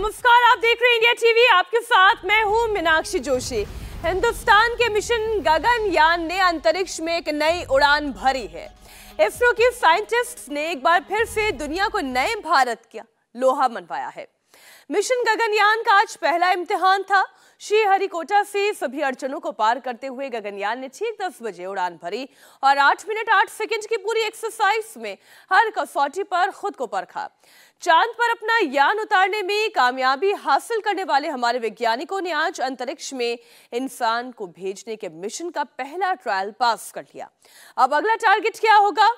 नमस्कार आप देख रहे हैं इंडिया टीवी आपके साथ मैं हूं मीनाक्षी जोशी हिंदुस्तान के मिशन गगनयान ने अंतरिक्ष में एक नई उड़ान भरी है इसरो के साइंटिस्ट्स ने एक बार फिर से दुनिया को नए भारत का लोहा मनवाया है मिशन गगनयान का आज पहला इम्तिहान था हरिकोटा से सभी अड़चनों को पार करते हुए गगनयान ने ठीक दस बजे उड़ान भरी और आठ मिनट आठ सेकंड की पूरी एक्सरसाइज में हर कसौटी पर खुद को परखा चांद पर अपना यान उतारने में कामयाबी हासिल करने वाले हमारे वैज्ञानिकों ने आज अंतरिक्ष में इंसान को भेजने के मिशन का पहला ट्रायल पास कर लिया अब अगला टारगेट क्या होगा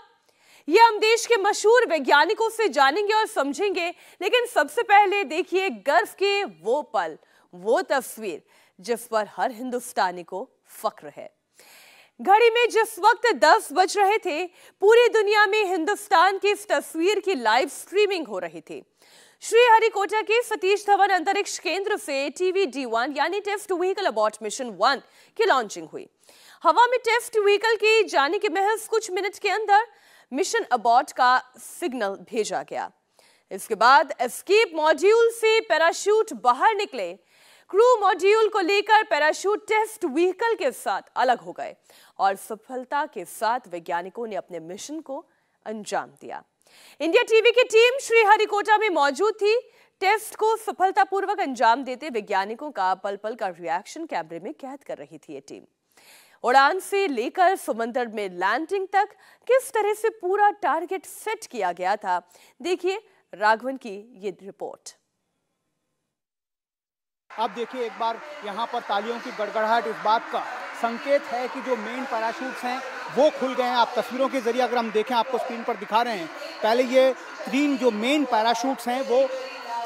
ये हम देश के मशहूर वैज्ञानिकों से जानेंगे और समझेंगे लेकिन सबसे पहले देखिए गर्व के वो पल वो तस्वीर जिस पर हर हिंदुस्तानी को फक्र है घड़ी में जिस वक्त 10 बज रहे थे पूरी दुनिया में हिंदुस्तान की इस तस्वीर की लाइव स्ट्रीमिंग हो रही थी श्री हरिकोटा के सतीश धवन अंतरिक्ष केंद्र से टीवी डी वन यानी test vehicle abort mission one की लॉन्चिंग हुई हवा में टेस्ट व्हीकल के जाने के महज कुछ मिनट के अंदर मिशन अबॉट का सिग्नल भेजा गया इसके बाद एस्केप मॉड्यूल से पैराशूट बाहर निकले क्रू मॉड्यूल को लेकर पैराशूट टेस्ट व्हीकल के साथ अलग हो गए और सफलता के साथ वैज्ञानिकों ने अपने मिशन को अंजाम दिया इंडिया टीवी की टीम श्रीहरिकोटा में मौजूद थी टेस्ट को सफलतापूर्वक अंजाम देते वैज्ञानिकों का पल पल का रिएक्शन कैमरे में कैद कर रही थी ये टीम उड़ान से लेकर समंदर में लैंडिंग तक किस तरह से पूरा टारगेट सेट किया गया था देखिए राघवन की ये रिपोर्ट अब देखिए एक बार यहाँ पर तालियों की गड़गड़ाहट इस बात का संकेत है कि जो मेन पैराशूट्स हैं वो खुल गए हैं आप तस्वीरों के जरिए अगर हम देखें आपको स्क्रीन पर दिखा रहे हैं पहले ये तीन जो मेन पैराशूट्स हैं वो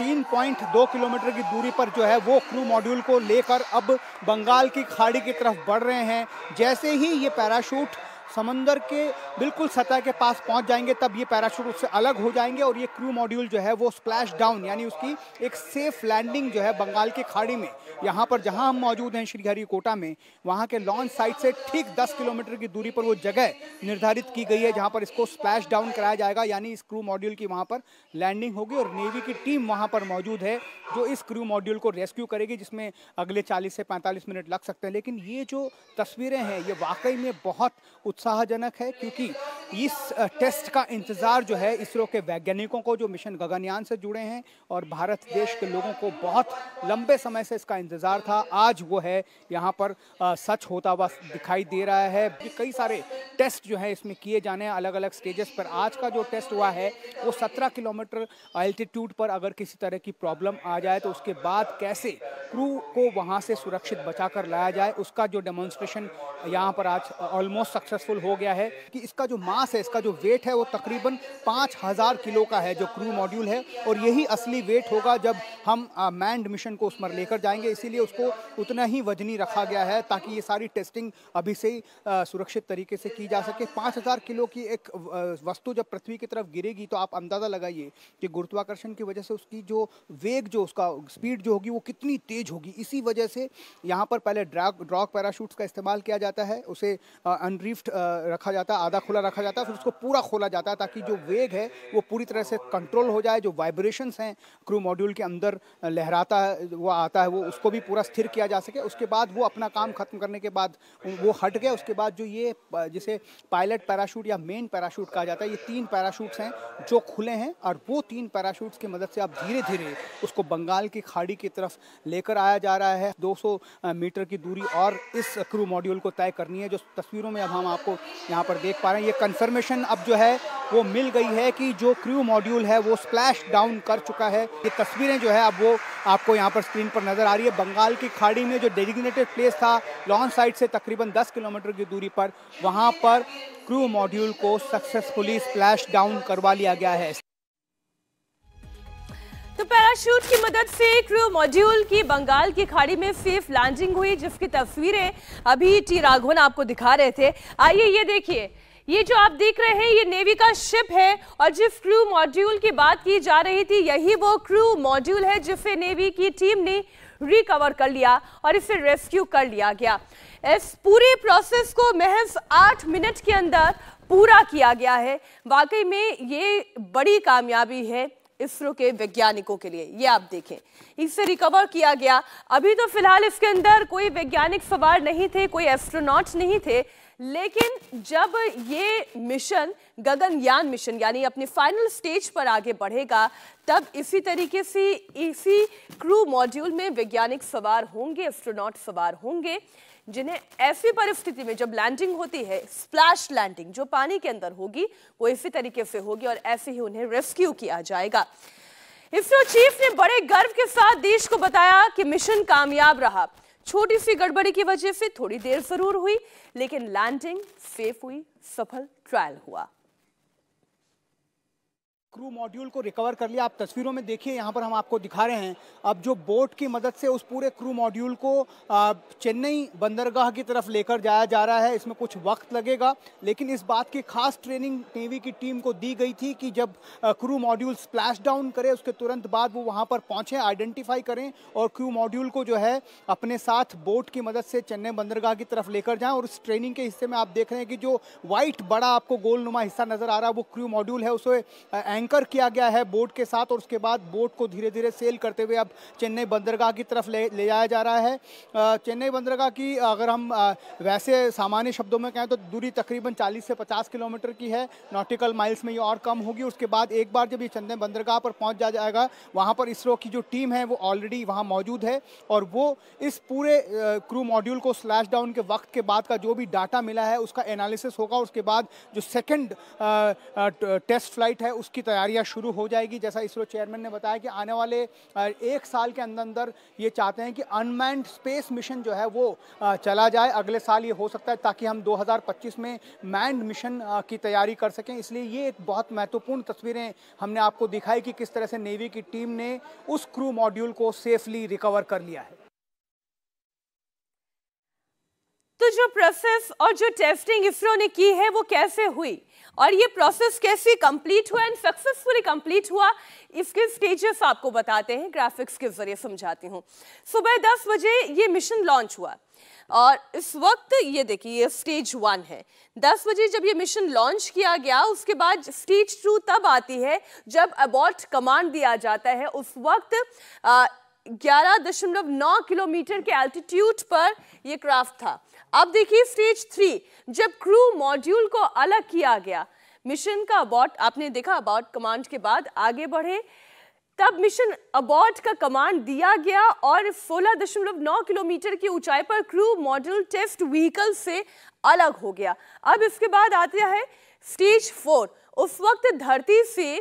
3.2 किलोमीटर की दूरी पर जो है वो क्रू मॉड्यूल को लेकर अब बंगाल की खाड़ी की तरफ बढ़ रहे हैं जैसे ही ये पैराशूट समंदर के बिल्कुल सतह के पास पहुंच जाएंगे तब ये पैराशूट उससे अलग हो जाएंगे और ये क्रू मॉड्यूल जो है वो स्प्लैश डाउन यानी उसकी एक सेफ लैंडिंग जो है बंगाल की खाड़ी में यहाँ पर जहाँ हम मौजूद हैं कोटा में वहाँ के लॉन्च साइट से ठीक 10 किलोमीटर की दूरी पर वो जगह निर्धारित की गई है जहाँ पर इसको स्प्लैश डाउन कराया जाएगा यानी इस क्रू मॉड्यूल की वहाँ पर लैंडिंग होगी और नेवी की टीम वहाँ पर मौजूद है जो इस क्रू मॉड्यूल को रेस्क्यू करेगी जिसमें अगले चालीस से पैंतालीस मिनट लग सकते हैं लेकिन ये जो तस्वीरें हैं ये वाकई में बहुत उत्साहजनक है क्योंकि इस टेस्ट का इंतज़ार जो है इसरो के वैज्ञानिकों को जो मिशन गगनयान से जुड़े हैं और भारत देश के लोगों को बहुत लंबे समय से इसका इंतज़ार था आज वो है यहाँ पर आ, सच होता हुआ दिखाई दे रहा है कई सारे टेस्ट जो है इसमें किए जाने हैं अलग अलग स्टेजेस पर आज का जो टेस्ट हुआ है वो सत्रह किलोमीटर एल्टीट्यूड पर अगर किसी तरह की प्रॉब्लम आ जाए तो उसके बाद कैसे क्रू को वहाँ से सुरक्षित बचा कर लाया जाए उसका जो डेमोन्स्ट्रेशन यहाँ पर आज ऑलमोस्ट सक्सेस सक्सेसफुल हो गया है कि इसका जो मास है इसका जो वेट है वो तकरीबन पाँच हज़ार किलो का है जो क्रू मॉड्यूल है और यही असली वेट होगा जब हम मैंड मिशन को उसमें लेकर जाएंगे इसीलिए उसको उतना ही वजनी रखा गया है ताकि ये सारी टेस्टिंग अभी से ही सुरक्षित तरीके से की जा सके पाँच हज़ार किलो की एक वस्तु जब पृथ्वी की तरफ गिरेगी तो आप अंदाज़ा लगाइए कि गुरुत्वाकर्षण की वजह से उसकी जो वेग जो उसका स्पीड जो होगी वो कितनी तेज़ होगी इसी वजह से यहाँ पर पहले ड्रॉक ड्रॉग पैराशूट्स का इस्तेमाल किया जाता है उसे अनरिफ्ट रखा जाता है आधा खुला रखा जाता है फिर उसको पूरा खोला जाता है ताकि जो वेग है वो पूरी तरह से कंट्रोल हो जाए जो वाइब्रेशंस हैं क्रू मॉड्यूल के अंदर लहराता है वो आता है वो उसको भी पूरा स्थिर किया जा सके उसके बाद वो अपना काम खत्म करने के बाद वो हट गया उसके बाद जो ये जिसे पायलट पैराशूट या मेन पैराशूट कहा जाता है ये तीन पैराशूट्स हैं जो खुले हैं और वो तीन पैराशूट्स की मदद से आप धीरे धीरे उसको बंगाल की खाड़ी की तरफ लेकर आया जा रहा है 200 मीटर की दूरी और इस क्रू मॉड्यूल को तय करनी है जो तस्वीरों में अब हम आप आपको यहाँ पर देख पा रहे हैं ये कंफर्मेशन अब जो है वो मिल गई है कि जो क्रू मॉड्यूल है वो स्प्लैश डाउन कर चुका है ये तस्वीरें जो है अब वो आपको यहाँ पर स्क्रीन पर नज़र आ रही है बंगाल की खाड़ी में जो डेजिग्नेटेड प्लेस था लॉन्च साइड से तकरीबन 10 किलोमीटर की दूरी पर वहाँ पर क्रू मॉड्यूल को सक्सेसफुली स्प्लैश डाउन करवा लिया गया है तो पैराशूट की मदद से क्रू मॉड्यूल की बंगाल की खाड़ी में सेफ लैंडिंग हुई जिसकी तस्वीरें अभी टी राघवन आपको दिखा रहे थे आइए ये देखिए ये जो आप देख रहे हैं ये नेवी का शिप है और जिस क्रू मॉड्यूल की बात की जा रही थी यही वो क्रू मॉड्यूल है जिसे नेवी की टीम ने रिकवर कर लिया और इसे रेस्क्यू कर लिया गया इस पूरे प्रोसेस को महज आठ मिनट के अंदर पूरा किया गया है वाकई में ये बड़ी कामयाबी है इसरो के वैज्ञानिकों के लिए ये आप देखें इसे रिकवर किया गया अभी तो फिलहाल इसके अंदर कोई वैज्ञानिक सवार नहीं थे कोई एस्ट्रोनॉट नहीं थे लेकिन जब ये मिशन गगनयान मिशन यानी अपने फाइनल स्टेज पर आगे बढ़ेगा तब इसी तरीके से इसी क्रू मॉड्यूल में वैज्ञानिक सवार होंगे एस्ट्रोनॉट सवार होंगे जिन्हें ऐसी परिस्थिति में जब लैंडिंग होती है स्प्लैश लैंडिंग जो पानी के अंदर होगी वो इसी तरीके से होगी और ऐसे ही उन्हें रेस्क्यू किया जाएगा इसरो चीफ ने बड़े गर्व के साथ देश को बताया कि मिशन कामयाब रहा छोटी सी गड़बड़ी की वजह से थोड़ी देर जरूर हुई लेकिन लैंडिंग सेफ हुई सफल ट्रायल हुआ क्रू मॉड्यूल को रिकवर कर लिया आप तस्वीरों में देखिए यहाँ पर हम आपको दिखा रहे हैं अब जो बोट की मदद से उस पूरे क्रू मॉड्यूल को चेन्नई बंदरगाह की तरफ लेकर जाया जा रहा है इसमें कुछ वक्त लगेगा लेकिन इस बात की खास ट्रेनिंग नेवी की टीम को दी गई थी कि जब क्रू मॉड्यूल स्प्लैश डाउन करे उसके तुरंत बाद वो वहाँ पर पहुँचें आइडेंटिफाई करें और क्रू मॉड्यूल को जो है अपने साथ बोट की मदद से चेन्नई बंदरगाह की तरफ लेकर जाएँ और उस ट्रेनिंग के हिस्से में आप देख रहे हैं कि जो वाइट बड़ा आपको गोलनुमा हिस्सा नज़र आ रहा है वो क्रू मॉड्यूल है उसे एंग एंकर किया गया है बोट के साथ और उसके बाद बोट को धीरे धीरे सेल करते हुए अब चेन्नई बंदरगाह की तरफ ले ले जाया जा रहा है चेन्नई बंदरगाह की अगर हम वैसे सामान्य शब्दों में कहें तो दूरी तकरीबन चालीस से पचास किलोमीटर की है नॉटिकल माइल्स में ये और कम होगी उसके बाद एक बार जब ये चेन्नई बंदरगाह पर पहुँच जा जाएगा वहाँ पर इसरो की जो टीम है वो ऑलरेडी वहाँ मौजूद है और वो इस पूरे क्रू मॉड्यूल को स्लैश डाउन के वक्त के बाद का जो भी डाटा मिला है उसका एनालिसिस होगा उसके बाद जो सेकेंड टेस्ट फ्लाइट है उसकी तैयारी तैयारियां शुरू हो जाएगी जैसा इसरो चेयरमैन ने बताया कि आने वाले एक साल के अंदर अंदर ये चाहते हैं कि अनमैंड स्पेस मिशन जो है वो चला जाए अगले साल ये हो सकता है ताकि हम 2025 में मैंड मिशन की तैयारी कर सकें इसलिए ये एक बहुत महत्वपूर्ण तस्वीरें हमने आपको दिखाई कि किस तरह से नेवी की टीम ने उस क्रू मॉड्यूल को सेफली रिकवर कर लिया है तो जो प्रोसेस और जो टेस्टिंग इसरो ने की है वो कैसे हुई और ये प्रोसेस कैसे कंप्लीट हुआ एंड सक्सेसफुली कंप्लीट हुआ इसके स्टेजेस आपको बताते हैं ग्राफिक्स के ज़रिए समझाती हूँ सुबह दस बजे ये मिशन लॉन्च हुआ और इस वक्त ये देखिए ये स्टेज वन है दस बजे जब ये मिशन लॉन्च किया गया उसके बाद स्टेज टू तब आती है जब अबॉट कमांड दिया जाता है उस वक्त ग्यारह दशमलव नौ किलोमीटर के एल्टीट्यूड पर यह क्राफ्ट था अब देखिए स्टेज थ्री जब क्रू मॉड्यूल को अलग किया गया मिशन का अबॉट आपने देखा अबॉट कमांड के बाद आगे बढ़े तब मिशन अबॉट का कमांड दिया गया और सोलह दशमलव नौ किलोमीटर की ऊंचाई पर क्रू मॉड्यूल टेस्ट व्हीकल से अलग हो गया अब इसके बाद आता है स्टेज फोर उस वक्त धरती से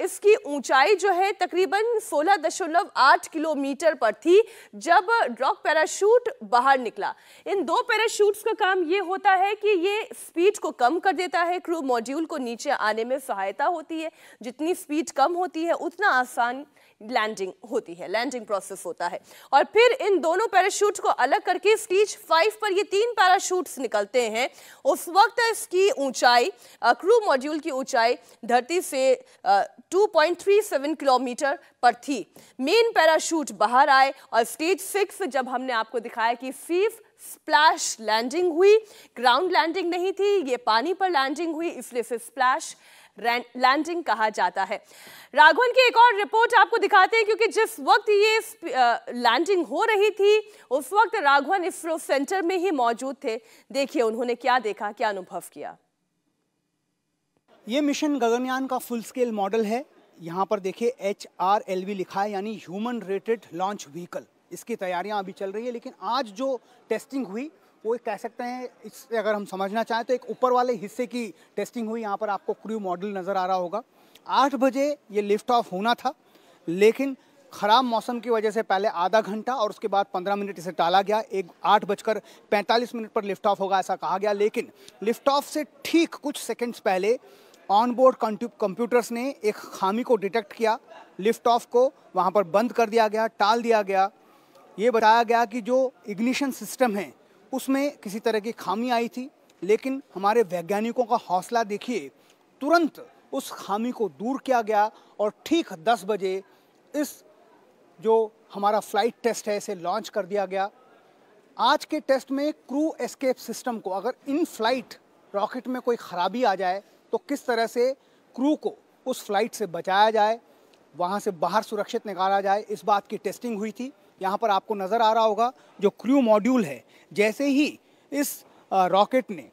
इसकी ऊंचाई जो है तकरीबन 16.8 किलोमीटर पर थी जब ड्रॉप पैराशूट बाहर निकला इन दो पैराशूट्स का काम ये होता है कि ये स्पीड को कम कर देता है क्रू मॉड्यूल को नीचे आने में सहायता होती है जितनी स्पीड कम होती है उतना आसान लैंडिंग होती है लैंडिंग प्रोसेस होता है और फिर इन दोनों पैराशूट को अलग करके स्टेज फाइव पर ये तीन पैराशूट्स निकलते हैं उस वक्त इसकी ऊंचाई क्रू मॉड्यूल की ऊंचाई धरती से टू किलोमीटर पर थी मेन पैराशूट बाहर आए और स्टेज सिक्स जब हमने आपको दिखाया कि सीफ स्प्लैश लैंडिंग हुई ग्राउंड लैंडिंग नहीं थी ये पानी पर लैंडिंग हुई इसलिए फिर स्प्लैश लैंडिंग कहा जाता है राघवन की एक और रिपोर्ट आपको दिखाते हैं क्योंकि जिस वक्त ये लैंडिंग हो रही थी उस वक्त राघवन इसरो सेंटर में ही मौजूद थे देखिए उन्होंने क्या देखा क्या अनुभव किया ये मिशन गगनयान का फुल स्केल मॉडल है यहाँ पर देखिए एच आर एल वी लिखा है यानी ह्यूमन रेटेड लॉन्च व्हीकल इसकी तैयारियाँ अभी चल रही है लेकिन आज जो टेस्टिंग हुई वो एक कह सकते हैं इससे अगर हम समझना चाहें तो एक ऊपर वाले हिस्से की टेस्टिंग हुई यहाँ पर आपको क्रू मॉडल नज़र आ रहा होगा आठ बजे ये लिफ्ट ऑफ होना था लेकिन ख़राब मौसम की वजह से पहले आधा घंटा और उसके बाद पंद्रह मिनट इसे टाला गया एक आठ बजकर पैंतालीस मिनट पर लिफ्ट ऑफ होगा ऐसा कहा गया लेकिन लिफ्ट ऑफ से ठीक कुछ सेकेंड्स पहले ऑन बोर्ड कंप्यूटर्स ने एक खामी को डिटेक्ट किया लिफ्ट ऑफ को वहाँ पर बंद कर दिया गया टाल दिया गया ये बताया गया कि जो इग्निशन सिस्टम है उसमें किसी तरह की खामी आई थी लेकिन हमारे वैज्ञानिकों का हौसला देखिए तुरंत उस खामी को दूर किया गया और ठीक 10 बजे इस जो हमारा फ्लाइट टेस्ट है इसे लॉन्च कर दिया गया आज के टेस्ट में क्रू एस्केप सिस्टम को अगर इन फ्लाइट रॉकेट में कोई ख़राबी आ जाए तो किस तरह से क्रू को उस फ्लाइट से बचाया जाए वहाँ से बाहर सुरक्षित निकाला जाए इस बात की टेस्टिंग हुई थी यहाँ पर आपको नज़र आ रहा होगा जो क्रू मॉड्यूल है जैसे ही इस रॉकेट ने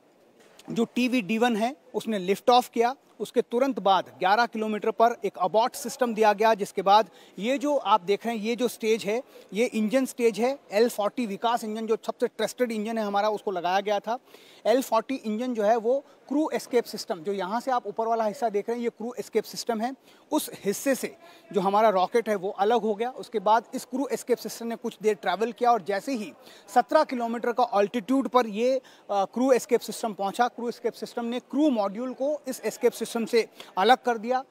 जो टी वी है उसने लिफ्ट ऑफ किया उसके तुरंत बाद 11 किलोमीटर पर एक अबॉट सिस्टम दिया गया जिसके बाद ये जो आप देख रहे हैं ये जो स्टेज है ये इंजन स्टेज है एल फोर्टी विकास इंजन जो सबसे ट्रस्टेड इंजन है हमारा उसको लगाया गया था एल फोर्टी इंजन जो है वो क्रू एस्केप सिस्टम जो यहाँ से आप ऊपर वाला हिस्सा देख रहे हैं ये क्रू एस्केप सिस्टम है उस हिस्से से जो हमारा रॉकेट है वो अलग हो गया उसके बाद इस क्रू एस्केप सिस्टम ने कुछ देर ट्रैवल किया और जैसे ही सत्रह किलोमीटर का ऑल्टीट्यूड पर ये क्रू एस्केप सिस्टम पहुंचा क्रू एस्केप सिस्टम ने क्रू मॉड्यूल को इस एस्केप सिस्टम से अलग कर दिया